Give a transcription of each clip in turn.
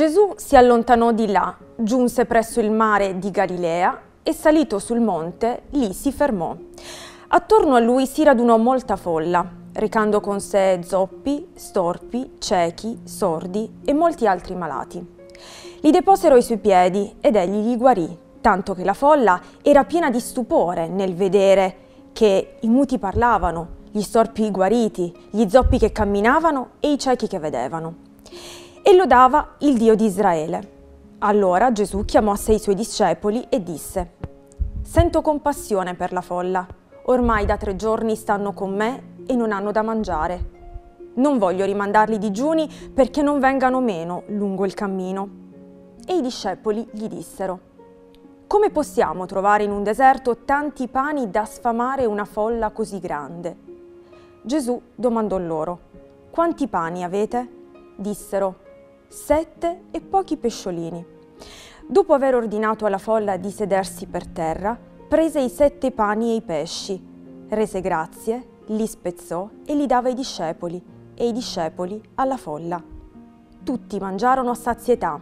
Gesù si allontanò di là, giunse presso il mare di Galilea e salito sul monte, lì si fermò. Attorno a lui si radunò molta folla, recando con sé zoppi, storpi, ciechi, sordi e molti altri malati. Li deposero ai suoi piedi ed egli li guarì, tanto che la folla era piena di stupore nel vedere che i muti parlavano, gli storpi guariti, gli zoppi che camminavano e i ciechi che vedevano e lodava il Dio di Israele. Allora Gesù chiamò sei suoi discepoli e disse, Sento compassione per la folla, ormai da tre giorni stanno con me e non hanno da mangiare. Non voglio rimandarli digiuni perché non vengano meno lungo il cammino. E i discepoli gli dissero, Come possiamo trovare in un deserto tanti pani da sfamare una folla così grande? Gesù domandò loro, Quanti pani avete? Dissero, sette e pochi pesciolini. Dopo aver ordinato alla folla di sedersi per terra, prese i sette pani e i pesci, rese grazie, li spezzò e li dava ai discepoli, e i discepoli alla folla. Tutti mangiarono a sazietà,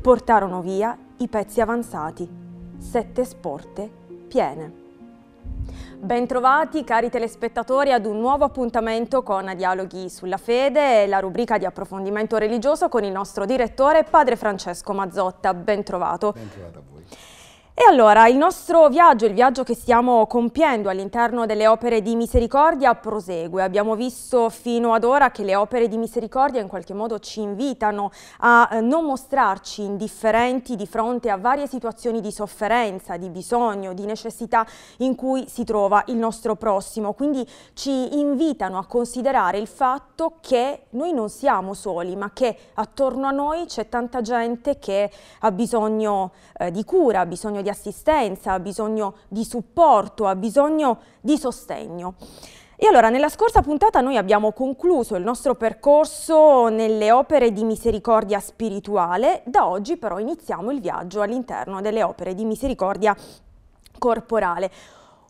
portarono via i pezzi avanzati, sette sporte piene. Bentrovati cari telespettatori ad un nuovo appuntamento con Dialoghi sulla Fede e la rubrica di approfondimento religioso con il nostro direttore Padre Francesco Mazzotta. Bentrovato. Bentrovata a voi. E allora il nostro viaggio, il viaggio che stiamo compiendo all'interno delle opere di misericordia prosegue. Abbiamo visto fino ad ora che le opere di misericordia in qualche modo ci invitano a eh, non mostrarci indifferenti di fronte a varie situazioni di sofferenza, di bisogno, di necessità in cui si trova il nostro prossimo. Quindi ci invitano a considerare il fatto che noi non siamo soli, ma che attorno a noi c'è tanta gente che ha bisogno eh, di cura, ha bisogno di di assistenza, ha bisogno di supporto, ha bisogno di sostegno. E allora, nella scorsa puntata noi abbiamo concluso il nostro percorso nelle opere di misericordia spirituale, da oggi però iniziamo il viaggio all'interno delle opere di misericordia corporale.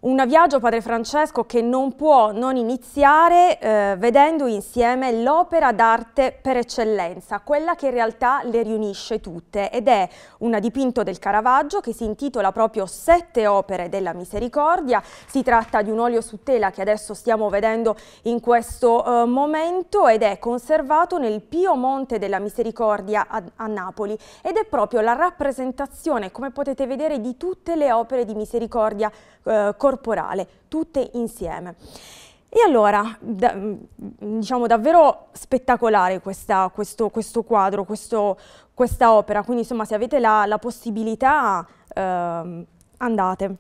Un viaggio, Padre Francesco, che non può non iniziare eh, vedendo insieme l'opera d'arte per eccellenza, quella che in realtà le riunisce tutte ed è un dipinto del Caravaggio che si intitola proprio Sette opere della misericordia. Si tratta di un olio su tela che adesso stiamo vedendo in questo eh, momento ed è conservato nel Pio Monte della Misericordia a, a Napoli ed è proprio la rappresentazione, come potete vedere, di tutte le opere di misericordia eh, corporale, tutte insieme. E allora, da, mm, diciamo davvero spettacolare questa, questo, questo, quadro, questo, questa opera, quindi insomma se avete la, la possibilità eh, andate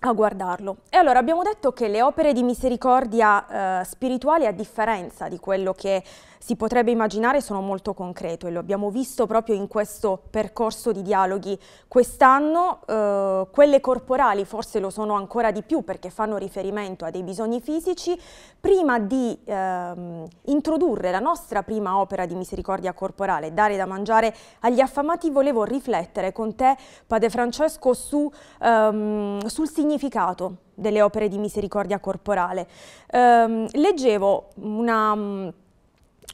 a guardarlo. E allora abbiamo detto che le opere di misericordia eh, spirituali, a differenza di quello che si potrebbe immaginare sono molto concreto e lo abbiamo visto proprio in questo percorso di dialoghi. Quest'anno eh, quelle corporali forse lo sono ancora di più perché fanno riferimento a dei bisogni fisici. Prima di ehm, introdurre la nostra prima opera di misericordia corporale, dare da mangiare agli affamati, volevo riflettere con te, Padre Francesco, su, ehm, sul significato delle opere di misericordia corporale. Ehm, leggevo una mm,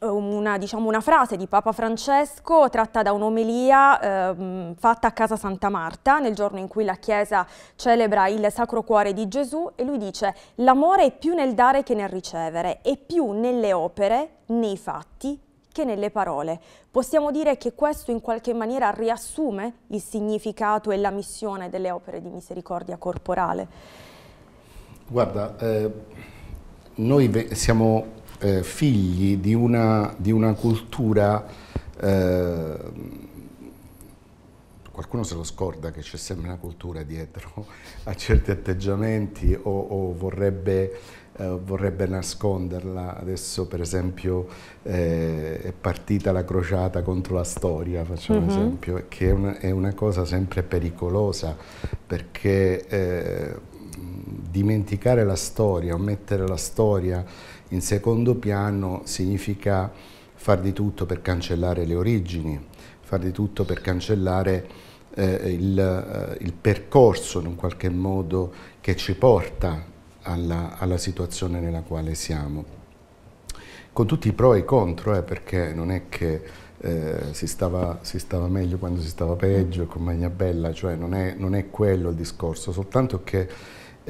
Ehm, una, diciamo, una, frase di Papa Francesco tratta da un'omelia eh, fatta a casa Santa Marta nel giorno in cui la Chiesa celebra il Sacro Cuore di Gesù e lui dice l'amore è più nel dare che nel ricevere, è più nelle opere, nei fatti che nelle parole. Possiamo dire che questo in qualche maniera riassume il significato e la missione delle opere di misericordia corporale. Guarda, eh, noi siamo eh, figli di una, di una cultura, eh, qualcuno se lo scorda che c'è sempre una cultura dietro a certi atteggiamenti o, o vorrebbe, eh, vorrebbe, nasconderla. Adesso per esempio eh, è partita la crociata contro la storia, facciamo mm -hmm. un mhm. esempio, che è una, è una, cosa sempre pericolosa perché eh, dimenticare la storia o mettere la storia in secondo piano significa far di tutto per cancellare le origini, far di tutto per cancellare eh, il, eh, il, percorso in un qualche modo che ci porta alla, alla situazione nella quale siamo. Con tutti i pro e i contro, eh, perché non è che eh, si, stava, si, stava, meglio quando si stava peggio, con Magna Bella, cioè non è, non è quello il discorso, soltanto che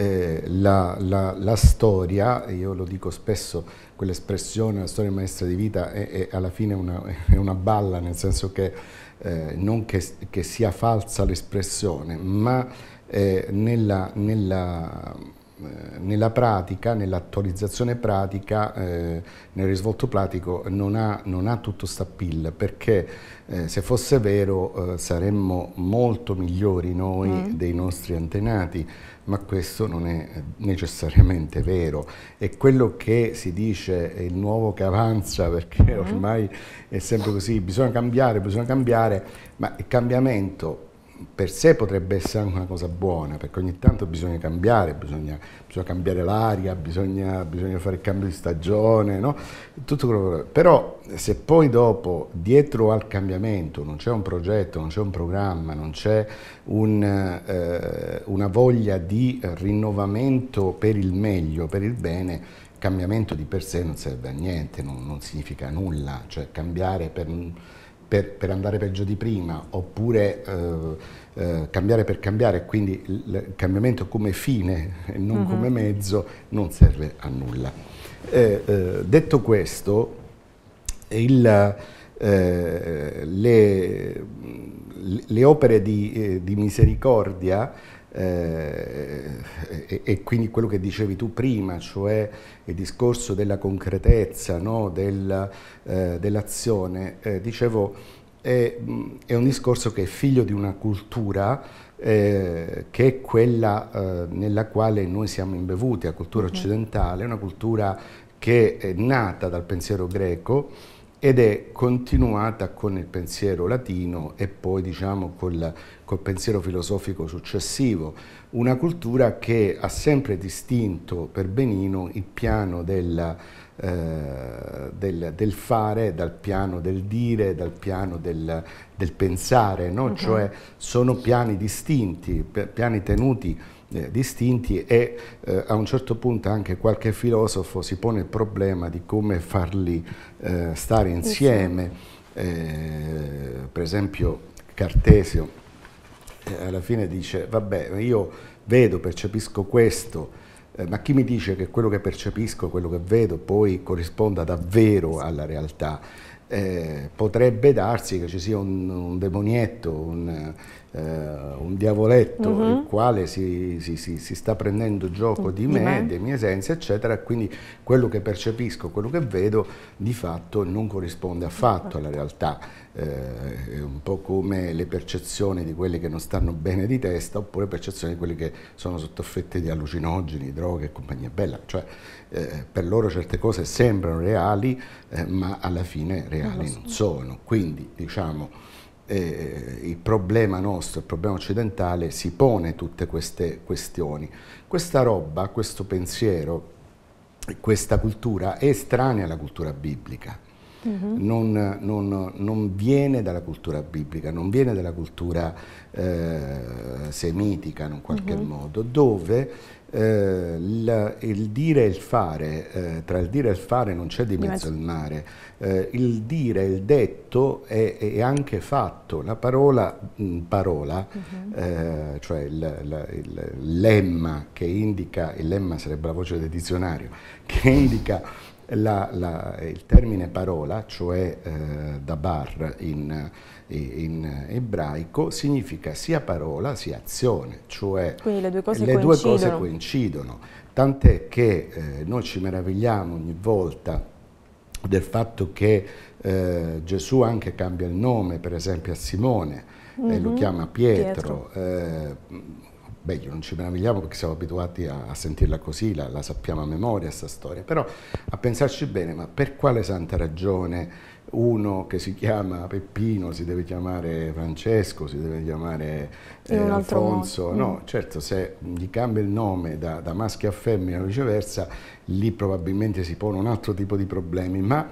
eh, la, la, la, storia, io lo dico spesso, quell'espressione, la storia maestra di vita è, è alla fine una, è una balla, nel senso che eh, non che, che, sia falsa l'espressione, ma eh, nella, nella eh, nella pratica, nell'attualizzazione pratica, eh, nel risvolto pratico non ha, non ha tutto sta pill perché eh, se fosse vero eh, saremmo molto migliori noi mm. dei nostri antenati, ma questo non è necessariamente vero e quello che si dice è il nuovo che avanza perché mm. ormai è sempre così, bisogna cambiare, bisogna cambiare, ma il cambiamento per sé potrebbe essere anche una cosa buona, perché ogni tanto bisogna cambiare, bisogna, bisogna cambiare l'aria, bisogna, bisogna, fare il cambio di stagione, no? Tutto quello che... Però se poi dopo, dietro al cambiamento, non c'è un progetto, non c'è un programma, non c'è un, eh, una voglia di rinnovamento per il meglio, per il bene, cambiamento di per sé non serve a niente, non, non significa nulla, cioè cambiare per Un per, per andare peggio di prima, oppure eh, eh, cambiare per cambiare, quindi il cambiamento come fine e non uh mm-hmm. -huh. come mezzo non serve a nulla. Eh, eh detto questo, il, eh, le, le, opere di, eh, di misericordia eh, e, e, quindi quello che dicevi tu prima, cioè il discorso della concretezza no? Del, eh, dell'azione, eh, dicevo, è, è, un discorso che è figlio di una cultura eh, che è quella eh, nella quale noi siamo imbevuti, la cultura mm-hmm. occidentale, una cultura che è nata dal pensiero greco ed è continuata con il pensiero latino e poi diciamo col, col pensiero filosofico successivo, una cultura che ha sempre distinto per Benino il piano del, eh, del, del fare dal piano del dire, dal piano del, del pensare, no? okay. Mhm. cioè sono piani distinti, piani tenuti eh, distinti e eh, a un certo punto anche qualche filosofo si pone il problema di come farli eh, stare insieme. Eh, per esempio Cartesio eh, alla fine dice vabbè io vedo, percepisco questo, eh, ma chi mi dice che quello che percepisco, quello che vedo poi corrisponda davvero alla realtà? Eh, potrebbe darsi che ci sia un, un demonietto, un, eh, un diavoletto mm-hmm. il mhm. quale si, si, si, si, sta prendendo gioco di, di me, dei miei sensi, eccetera, quindi quello che percepisco, quello che vedo, di fatto non corrisponde affatto alla realtà. Eh, è un po' come le percezioni di quelli che non stanno bene di testa oppure percezioni di quelli che sono sottoffette di allucinogeni, droghe e compagnia bella. Cioè, eh, per loro certe cose sembrano reali, eh, ma alla fine reali non, non sono. Quindi, diciamo, eh, il problema nostro, il problema occidentale, si pone tutte queste questioni. Questa roba, questo pensiero, questa cultura è estranea alla cultura biblica. Mm -hmm. non, non, non, viene dalla cultura biblica, non viene dalla cultura eh, semitica in un qualche mm -hmm. modo, dove eh, il, il, dire e il fare, eh, tra il dire e il fare non c'è di mezzo il mare, eh, il dire, il detto è, è anche fatto, la parola, mh, mm, parola uh-huh. cioè il, la, il, lemma che indica, il lemma sarebbe la voce del dizionario, che indica la, la, il termine parola, cioè eh, dabar in, in, ebraico, significa sia parola sia azione, cioè Quindi le due cose, le coincidono. Due cose coincidono. Tant'è che eh, noi ci meravigliamo ogni volta del fatto che eh, Gesù anche cambia il nome, per esempio a Simone, mm -hmm. lo mhm. chiama Pietro. Pietro eh, Beh, io non ci meravigliamo perché siamo abituati a, a sentirla così, la, la sappiamo a memoria questa storia, però a pensarci bene, ma per quale santa ragione uno che si chiama Peppino si deve chiamare Francesco, si deve chiamare eh, Alfonso, no, mm. certo se gli cambia il nome da, da maschio a femmina o viceversa, lì probabilmente si pone un altro tipo di problemi, ma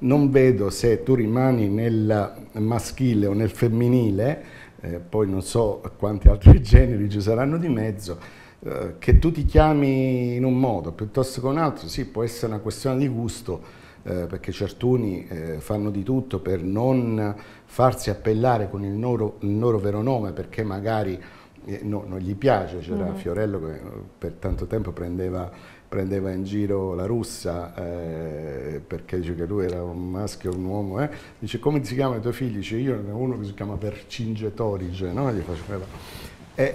non vedo se tu rimani nel maschile o nel femminile eh, poi non so quanti altri generi ci saranno di mezzo, eh, che tu ti chiami in un modo piuttosto che un altro, sì, può essere una questione di gusto, eh, perché certuni eh, fanno di tutto per non farsi appellare con il loro, il loro vero nome, perché magari eh, no, non gli piace, c'era mm Fiorello che eh, per tanto tempo prendeva prendeva in giro la russa eh, perché dice che lui era un maschio, un uomo, eh. dice come si chiamano i tuoi figli? Dice io ne ho uno che si chiama Vercingetorige, no? gli faceva... E,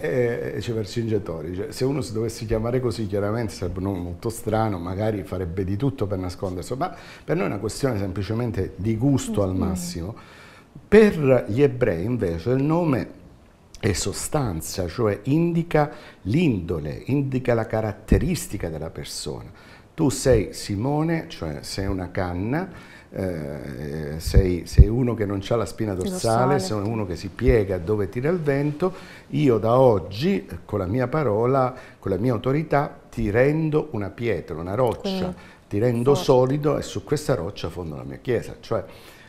e, c'è Vercingetorige, cioè, se uno si dovesse chiamare così chiaramente sarebbe un molto strano, magari farebbe di tutto per nascondersi, ma per noi è una questione semplicemente di gusto mm -hmm. al massimo. Per gli ebrei invece il nome è sostanza, cioè indica l'indole, indica la caratteristica della persona. Tu sei Simone, cioè sei una canna, eh, sei, sei, uno che non ha la spina dorsale, sei uno che si piega dove tira il vento, io da oggi con la mia parola, con la mia autorità ti rendo una pietra, una roccia, mm. ti rendo Forse. solido e su questa roccia fondo la mia chiesa. Cioè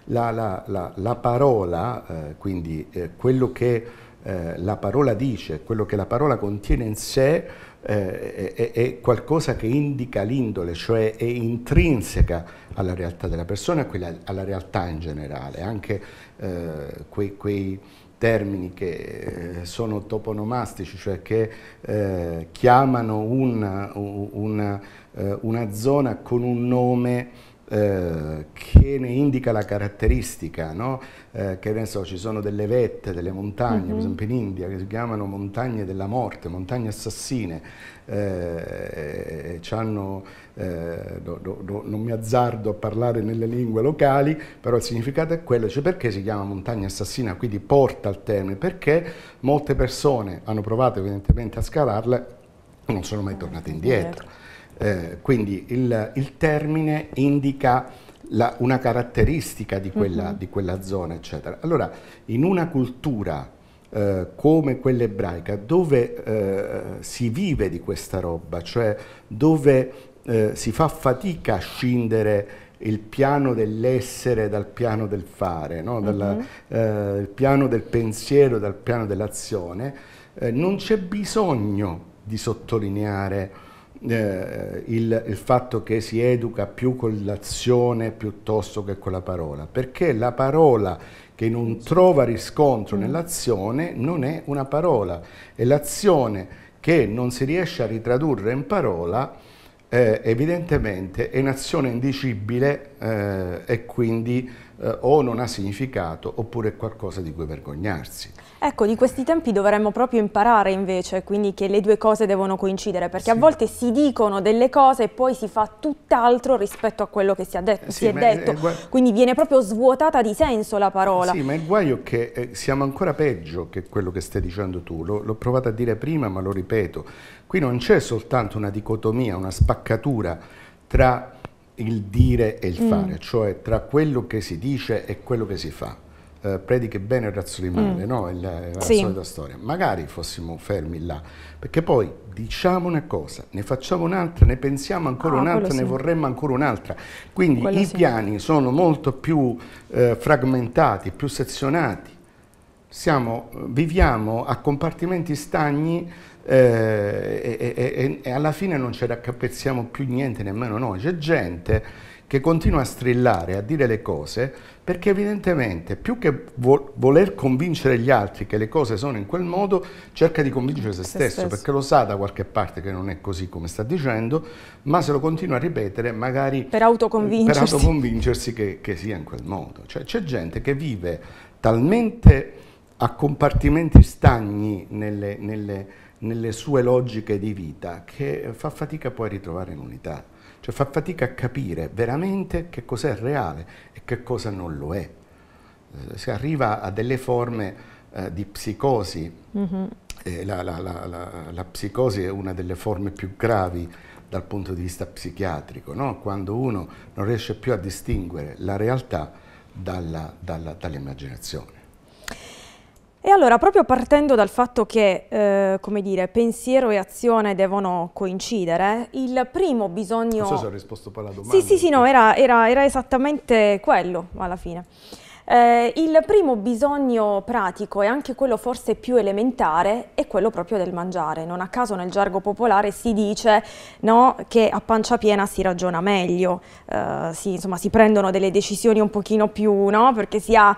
la, la, la, la parola, eh, quindi eh, quello che eh, la parola dice, quello che la parola contiene in sé eh, è, è, qualcosa che indica l'indole, cioè è intrinseca alla realtà della persona e alla realtà in generale, anche eh, quei, quei termini che eh, sono toponomastici, cioè che eh, chiamano una, una, eh, una, zona con un nome eh, che ne indica la caratteristica, no? eh, che ne so, ci sono delle vette, delle montagne, mm -hmm. per mhm. esempio in India, che si chiamano montagne della morte, montagne assassine, eh, eh, eh, do, do, do, non mi azzardo a parlare nelle lingue locali, però il significato è quello, cioè perché si chiama montagna assassina, quindi porta al termine, perché molte persone hanno provato evidentemente a scalarla e non sono mai tornate indietro. Eh, quindi il, il, termine indica la, una caratteristica di quella, uh-huh. di quella, zona, eccetera. Allora, in una cultura eh, come quella ebraica, dove eh, si vive di questa roba, cioè dove eh, si fa fatica a scindere il piano dell'essere dal piano del fare, no? Dalla, uh-huh. Mhm. eh, il piano del pensiero dal piano dell'azione, eh, non c'è bisogno di sottolineare eh, il, il, fatto che si educa più con l'azione piuttosto che con la parola, perché la parola che non trova riscontro mm. nell'azione non è una parola e l'azione che non si riesce a ritradurre in parola eh, evidentemente è un'azione indicibile eh, e quindi eh, o non ha significato oppure è qualcosa di cui vergognarsi. Ecco, di questi tempi dovremmo proprio imparare invece, quindi che le due cose devono coincidere, perché sì. a volte si dicono delle cose e poi si fa tutt'altro rispetto a quello che si, detto, eh sì, si è detto, è quindi viene proprio svuotata di senso la parola. Sì, ma il guaio è che eh, siamo ancora peggio che quello che stai dicendo tu, l'ho provato a dire prima ma lo ripeto, qui non c'è soltanto una dicotomia, una spaccatura tra il dire e il mm. fare, mm. cioè tra quello che si dice e quello che si fa. Eh, prediche bene e razzoli male, mm. no? È la, sì. solita storia. Magari fossimo fermi là, perché poi diciamo una cosa, ne facciamo un'altra, ne pensiamo ancora ah, un'altra, ne sì. vorremmo ancora un'altra. Quindi quello i sì. piani sono molto più eh, fragmentati, più sezionati. Siamo, viviamo a compartimenti stagni eh, e, e, e, alla fine non ci raccapezziamo più niente nemmeno noi, c'è gente che continua a strillare, a dire le cose, perché evidentemente più che voler convincere gli altri che le cose sono in quel modo, cerca di convincere se, se stesso, stesso, perché lo sa da qualche parte che non è così come sta dicendo, ma se lo continua a ripetere magari per autoconvincersi, per autoconvincersi che, che sia in quel modo. Cioè c'è gente che vive talmente a compartimenti stagni nelle, nelle nelle sue logiche di vita che fa fatica poi a ritrovare l'unità, cioè fa fatica a capire veramente che cos'è reale e che cosa non lo è. Eh, si arriva a delle forme eh, di psicosi, mm -hmm. eh, la, la, la, la, psicosi è una delle forme più gravi dal punto di vista psichiatrico, no? quando uno non riesce più a distinguere la realtà dall'immaginazione. E allora, proprio partendo dal fatto che, eh, come dire, pensiero e azione devono coincidere, il primo bisogno... Non so se ho risposto poi alla domanda. Sì, sì, sì, no, era, era, era esattamente quello alla fine. Eh, il primo bisogno pratico e anche quello forse più elementare è quello proprio del mangiare. Non a caso nel gergo popolare si dice no, che a pancia piena si ragiona meglio, eh, si, insomma, si prendono delle decisioni un pochino più, no, perché si ha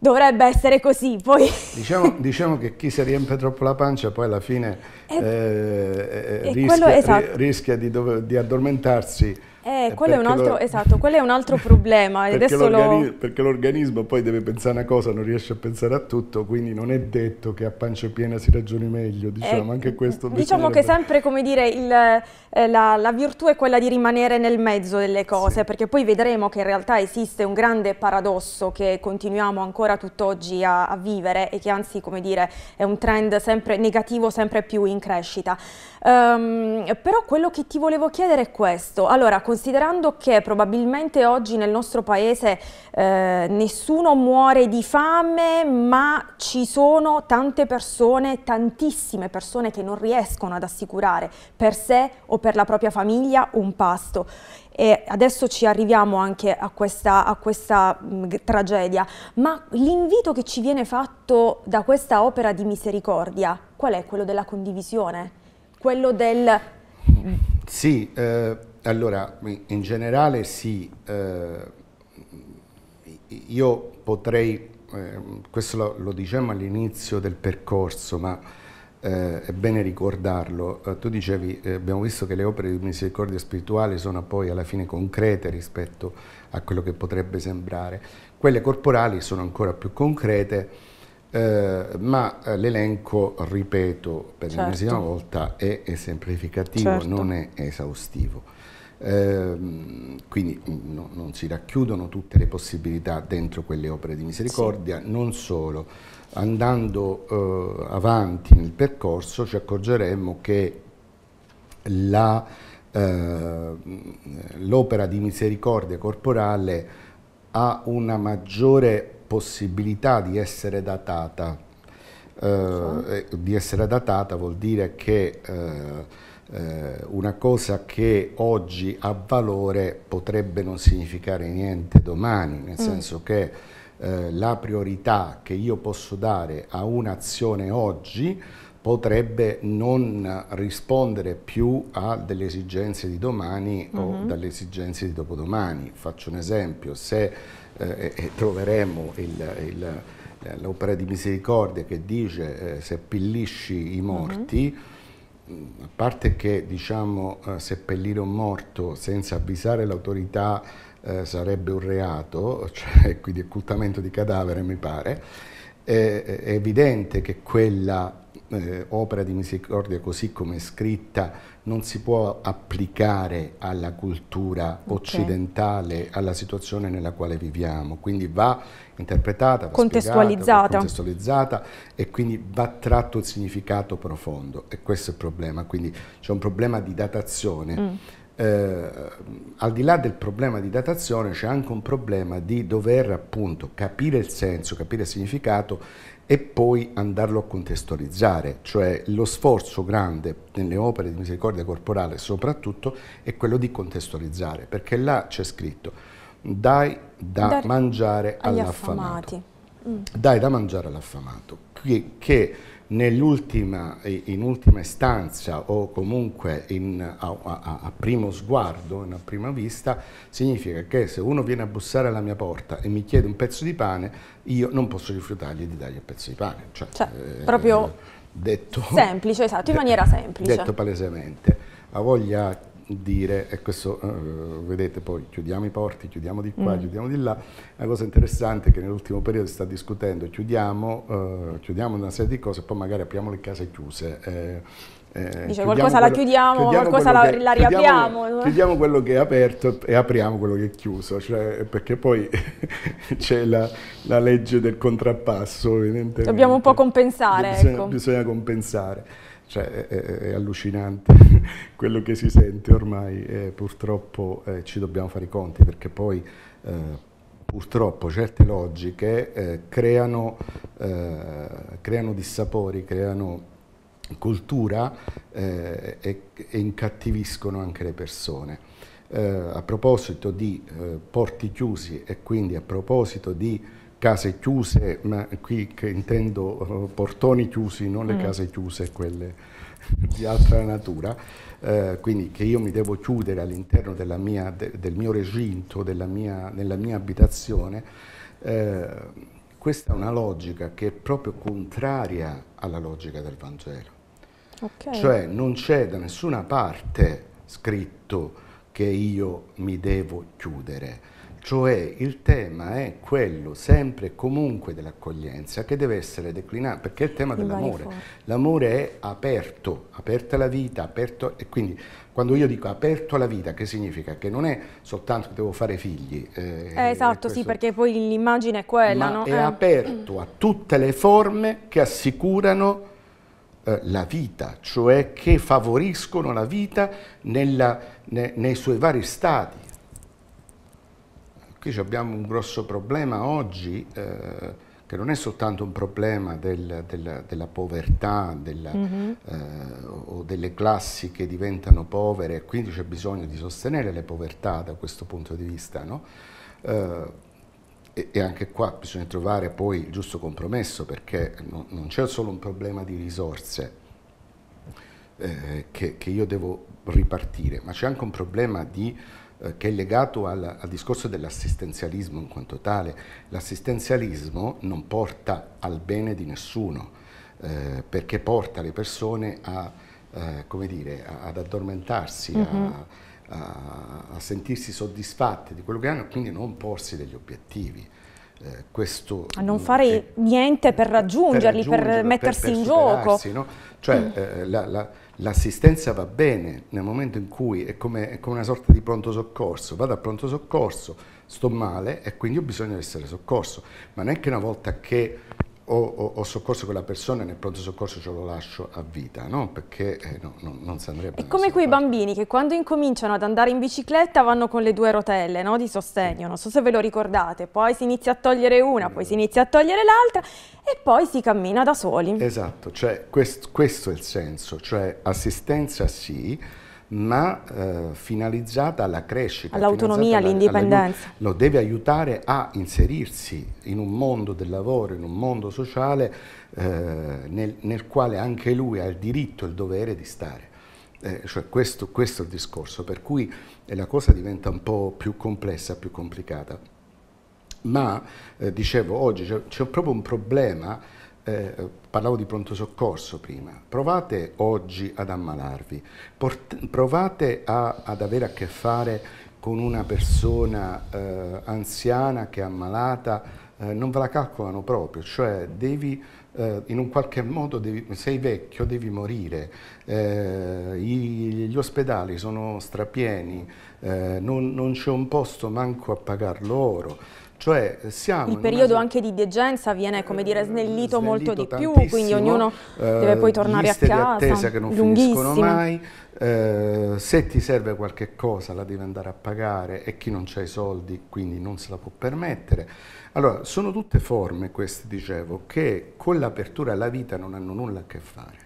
dovrebbe essere così. Poi... Diciamo, diciamo, che chi si riempie troppo la pancia poi alla fine eh, eh, eh, eh rischia, esatto. rischia di, dover, di, addormentarsi eh, eh, quello è un altro, lo... esatto, quello è un altro problema. perché, l'organi... lo... perché l'organismo poi deve pensare a una cosa, non riesce a pensare a tutto, quindi non è detto che a pancia piena si ragioni meglio, eh, diciamo, eh, anche questo. Diciamo che sempre, come dire, il, eh, la, la, virtù è quella di rimanere nel mezzo delle cose, sì. perché poi vedremo che in realtà esiste un grande paradosso che continuiamo ancora tutt'oggi a, a vivere e che anzi, come dire, è un trend sempre negativo, sempre più in crescita. Um, però quello che ti volevo chiedere è questo. Allora, considerando che probabilmente oggi nel nostro paese eh, nessuno muore di fame, ma ci sono tante persone, tantissime persone che non riescono ad assicurare per sé o per la propria famiglia un pasto. E adesso ci arriviamo anche a questa, a questa mh, mm, tragedia, ma l'invito che ci viene fatto da questa opera di misericordia, qual è quello della condivisione? Quello del... Sì, eh allora, in generale sì, eh, io potrei, eh, questo lo, lo diciamo all'inizio del percorso, ma eh, è bene ricordarlo, eh, tu dicevi, eh, abbiamo visto che le opere di misericordia spirituale sono poi alla fine concrete rispetto a quello che potrebbe sembrare, quelle corporali sono ancora più concrete, eh, ma eh, l'elenco, ripeto per certo. l'ennesima volta, è esemplificativo, certo. non è esaustivo. Ehm, quindi mm, no, non si racchiudono tutte le possibilità dentro quelle opere di misericordia, sì. non solo. Andando eh, avanti nel percorso ci accorgeremmo che eh, l'opera di misericordia corporale ha una maggiore possibilità di essere datata. Eh, eh di essere datata vuol dire che eh, eh, una cosa che oggi ha valore potrebbe non significare niente domani, nel mm. senso che eh, la priorità che io posso dare a un'azione oggi potrebbe non rispondere più a delle esigenze di domani mm -hmm. o mm-hmm. dalle esigenze di dopodomani. Faccio un esempio, se eh, troveremo eh, l'opera di misericordia che dice eh, se pillisci i mm-hmm. morti, mm a parte che diciamo, eh, seppellire un morto senza avvisare l'autorità eh, sarebbe un reato, cioè quindi occultamento di cadavere mi pare, è, è evidente che quella eh, opera di misericordia così come è scritta non si può applicare alla cultura okay. occidentale, alla situazione nella quale viviamo, quindi va interpretata, va contestualizzata. Va contestualizzata e quindi va tratto il significato profondo e questo è il problema, quindi c'è un problema di datazione. Mm eh, al di là del problema di datazione c'è anche un problema di dover appunto capire il senso, capire il significato e poi andarlo a contestualizzare, cioè lo sforzo grande nelle opere di misericordia corporale soprattutto è quello di contestualizzare, perché là c'è scritto dai da Dar mangiare all'affamato. Mm. Dai da mangiare all'affamato, che, che nell'ultima, in ultima istanza o comunque in, a, a, a, primo sguardo, a prima vista, significa che se uno viene a bussare alla mia porta e mi chiede un pezzo di pane, io non posso rifiutargli di dargli un pezzo di pane. Cioè, cioè eh, proprio detto, semplice, esatto, in maniera semplice. Detto palesemente. Ha voglia dire, e questo eh, vedete poi chiudiamo i porti, chiudiamo di qua, mm. chiudiamo di là, una cosa interessante è che nell'ultimo periodo si sta discutendo, chiudiamo, eh, chiudiamo una serie di cose poi magari apriamo le case chiuse. Eh, eh, Dice qualcosa quello, la chiudiamo, chiudiamo qualcosa la, che, la riapriamo. Chiudiamo, chiudiamo, quello che è aperto e apriamo quello che è chiuso, cioè, perché poi c'è la, la, legge del contrappasso. Dobbiamo un po' compensare. Bisogna, ecco. bisogna compensare. Cioè, è, è, allucinante quello che si sente ormai, eh, purtroppo eh, ci dobbiamo fare i conti perché poi eh, purtroppo certe logiche eh, creano, eh, creano, dissapori, creano cultura eh, e, e, incattiviscono anche le persone. a proposito di porti chiusi e quindi a proposito di case chiuse, ma qui che intendo eh, portoni chiusi, non le mm. case chiuse, quelle di altra natura, eh, quindi che io mi devo chiudere all'interno de, del mio recinto, della mia, della mia abitazione, eh, questa è una logica che è proprio contraria alla logica del Vangelo. Okay. Cioè non c'è da nessuna parte scritto che io mi devo chiudere cioè il tema è quello sempre e comunque dell'accoglienza che deve essere declinato, perché è il tema dell'amore. L'amore è aperto, aperta la vita, aperto e quindi quando io dico aperto alla vita, che significa? Che non è soltanto che devo fare figli. Eh, eh, esatto, questo, sì, perché poi l'immagine è quella, no? è eh. aperto a tutte le forme che assicurano eh, la vita, cioè che favoriscono la vita nella, ne, nei suoi vari stati qui abbiamo un grosso problema oggi eh, che non è soltanto un problema del, del, della povertà della, mm -hmm. eh, o delle classi che diventano povere e quindi c'è bisogno di sostenere le povertà da questo punto di vista, no? eh, e, e, anche qua bisogna trovare poi il giusto compromesso perché non, non c'è solo un problema di risorse eh, che, che, io devo ripartire, ma c'è anche un problema di eh, che è legato al, al discorso dell'assistenzialismo in quanto tale. L'assistenzialismo non porta al bene di nessuno, eh, perché porta le persone a, eh, dire, ad addormentarsi, mm -hmm. a, mm-hmm. a, a sentirsi soddisfatte di quello che hanno e quindi non porsi degli obiettivi eh, questo... A non fare che, niente per raggiungerli, per, per mettersi per, in gioco. No? Cioè mm. eh, la, la, l'assistenza va bene nel momento in cui è come, è come, una sorta di pronto soccorso, vado a pronto soccorso, sto male e quindi ho bisogno di essere soccorso, ma non è che una volta che o, ho soccorso quella persona e nel pronto soccorso ce lo lascio a vita, no? perché eh, no, no, non si andrebbe... È come quei parte. bambini che quando incominciano ad andare in bicicletta vanno con le due rotelle di sostegno, non so se ve lo ricordate, poi si inizia a togliere una, poi si inizia a togliere l'altra e poi si cammina da soli. Esatto, cioè, quest, questo è il senso, cioè assistenza sì, ma eh, finalizzata alla crescita. All'autonomia, all'indipendenza. All lo deve aiutare a inserirsi in un mondo del lavoro, in un mondo sociale eh, nel, nel, quale anche lui ha il diritto e il dovere di stare. Eh, cioè questo, questo, è il discorso, per cui eh, la cosa diventa un po' più complessa, più complicata. Ma eh, dicevo, oggi c'è proprio un problema eh, parlavo di pronto soccorso prima, provate oggi ad ammalarvi, Port provate a, ad avere a che fare con una persona eh, anziana che è ammalata, eh, non ve la calcolano proprio, cioè devi eh, in un qualche modo, devi, sei vecchio, devi morire, gli, eh, gli ospedali sono strapieni, eh, non, non c'è un posto manco a pagar loro. Cioè siamo il periodo una... anche di degenza viene come dire snellito, snellito molto di più, quindi ognuno eh, deve poi tornare a casa. Di attesa che non finiscono mai. Eh, se ti serve qualche cosa la devi andare a pagare e chi non ha i soldi quindi non se la può permettere. Allora, sono tutte forme queste, dicevo, che con l'apertura alla vita non hanno nulla a che fare.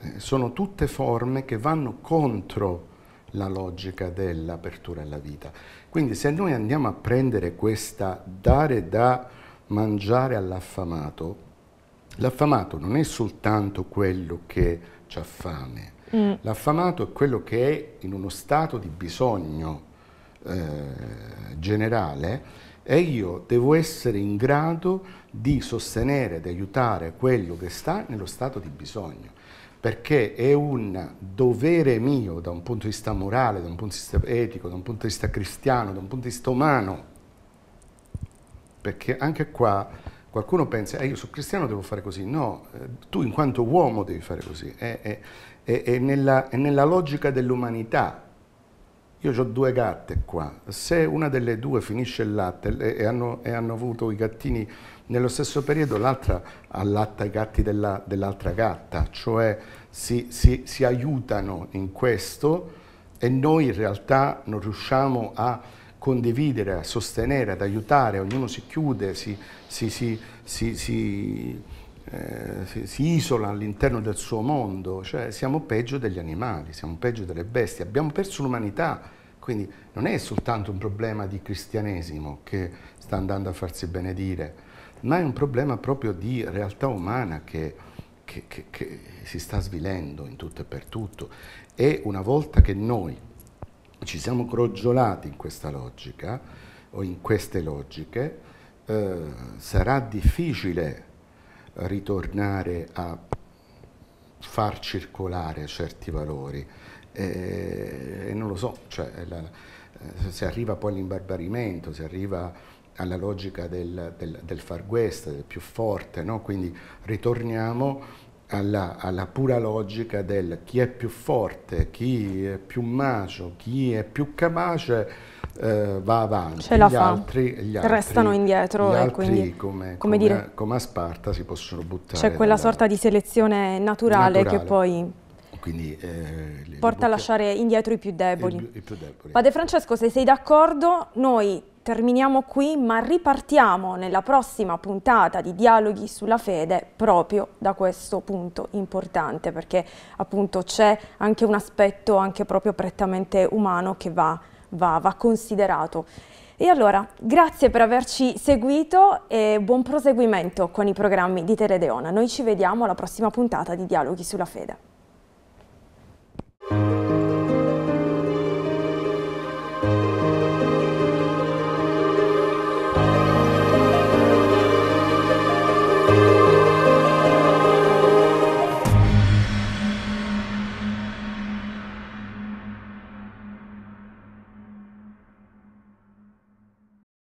Eh, sono tutte forme che vanno contro la logica dell'apertura alla vita quindi se noi andiamo a prendere questa dare da mangiare all'affamato, l'affamato non è soltanto quello che ha fame, mm. l'affamato è quello che è in uno stato di bisogno eh, generale e io devo essere in grado di sostenere, di aiutare quello che sta nello stato di bisogno perché è un dovere mio da un punto di vista morale, da un punto di vista etico, da un punto di vista cristiano, da un punto di vista umano, perché anche qua qualcuno pensa, eh, io sono cristiano, devo fare così. No, eh, tu in quanto uomo devi fare così. È, è, è, è nella, nella, logica dell'umanità. Io ho due gatte qua. Se una delle due finisce il latte e hanno, e hanno avuto i gattini nello stesso periodo l'altra allatta i gatti dell'altra dell gatta, cioè si, si, si aiutano in questo e noi in realtà non riusciamo a condividere, a sostenere, ad aiutare, ognuno si chiude, si, si, si, eh, si isola all'interno del suo mondo, cioè siamo peggio degli animali, siamo peggio delle bestie, abbiamo perso l'umanità, quindi non è soltanto un problema di cristianesimo che sta andando a farsi benedire, ma è un problema proprio di realtà umana che, che, che, che si sta svilendo in tutto e per tutto. E una volta che noi ci siamo crogiolati in questa logica o in queste logiche, eh, sarà difficile ritornare a far circolare certi valori. E, e non lo so, cioè, la, eh, se arriva poi all'imbarbarimento, se arriva alla logica del, del, del, far west, del più forte, no? quindi ritorniamo alla, alla, pura logica del chi è più forte, chi è più macio, chi è più capace eh, va avanti, Ce la gli, fa. Altri, gli altri restano indietro gli e altri, quindi come, come, dire, come a Sparta si possono buttare. C'è quella dalla, sorta di selezione naturale, naturale. che poi quindi, eh, porta a lasciare indietro i più deboli. I, i più deboli. Padre Francesco, se sei d'accordo, noi terminiamo qui, ma ripartiamo nella prossima puntata di Dialoghi sulla fede proprio da questo punto importante, perché appunto c'è anche un aspetto anche proprio prettamente umano che va, va, va considerato. E allora, grazie per averci seguito e buon proseguimento con i programmi di Teledeona. Noi ci vediamo alla prossima puntata di Dialoghi sulla fede.